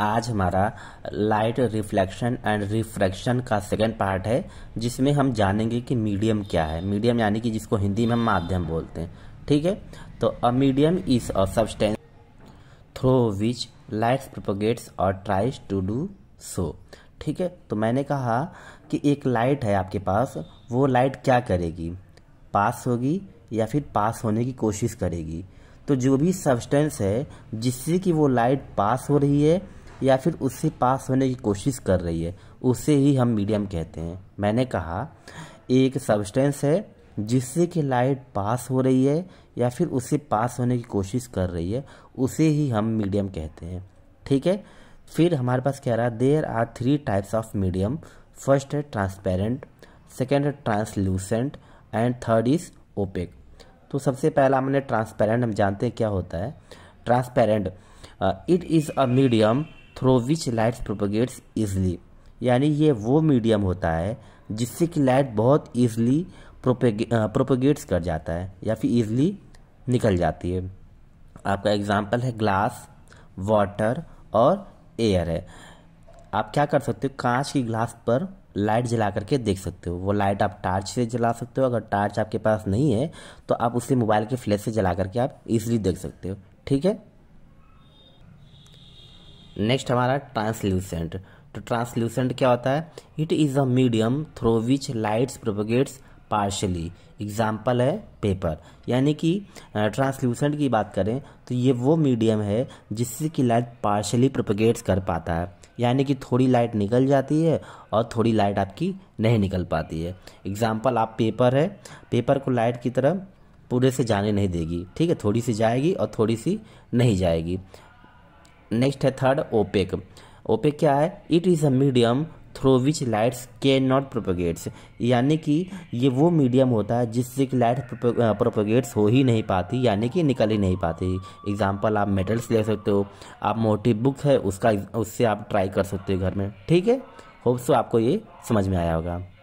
आज हमारा light reflection and refraction का सेकेंड पार्ट है जिसमें हम जानेंगे कि मीडियम क्या है मीडियम यानी कि जिसको हिंदी में हम माध्यम बोलते हैं ठीक है तो a medium is a substance through which light propagates और ट्राइज टू डू सो ठीक है तो मैंने कहा कि एक लाइट है आपके पास वो लाइट क्या करेगी पास होगी या फिर पास होने की कोशिश करेगी तो जो भी सब्सटेंस है जिससे कि वो लाइट पास हो रही है या फिर उससे पास होने की कोशिश कर रही है उसे ही हम मीडियम कहते हैं मैंने कहा एक सब्सटेंस है जिससे कि लाइट पास हो रही है या फिर उससे पास होने की कोशिश कर रही है उसे ही हम मीडियम कहते हैं ठीक है फिर हमारे पास कह रहा है there are three types of medium first है ट्रांसपेरेंट सेकेंड है translucent and third is opaque तो सबसे पहला हमने ट्रांसपेरेंट हम जानते हैं क्या होता है transparent it is a medium through which lights propagates easily यानी ये वो मीडियम होता है जिससे कि लाइट बहुत ईजली प्रोपोगेट्स कर जाता है या फिर ईजली निकल जाती है आपका एग्जाम्पल है ग्लास वाटर और एयर है आप क्या कर सकते हो कांच की ग्लास पर लाइट जला करके देख सकते हो वो लाइट आप टार्च से जला सकते हो अगर टार्च आपके पास नहीं है तो आप उसे मोबाइल के फ्लैश से जला करके आप इजीली देख सकते हो ठीक है नेक्स्ट हमारा ट्रांसल्यूसेंट तो ट्रांसल्यूसेंट क्या होता है it is a medium through which lights propagates partially example है पेपर यानी कि ट्रांसल्यूसेंट की बात करें तो ये वो मीडियम है जिससे कि लाइट पार्शली प्रोपोगेट्स कर पाता है यानी कि थोड़ी लाइट निकल जाती है और थोड़ी लाइट आपकी नहीं निकल पाती है एग्जाम्पल आप पेपर है पेपर को लाइट की तरफ पूरे से जाने नहीं देगी ठीक है थोड़ी सी जाएगी और थोड़ी सी नहीं जाएगी नेक्स्ट है थर्ड ओपेक ओपेक क्या है it is a medium through which lights can not propagates यानी कि ये वो मीडियम होता है जिससे कि लाइट प्रोपोगेट्स हो ही नहीं पाती यानी कि निकल ही नहीं पाती एग्जाम्पल आप मेटल्स ले सकते हो आप मोटी बुक है उसका उससे आप ट्राई कर सकते हो घर में ठीक है होप्स आपको ये समझ में आया होगा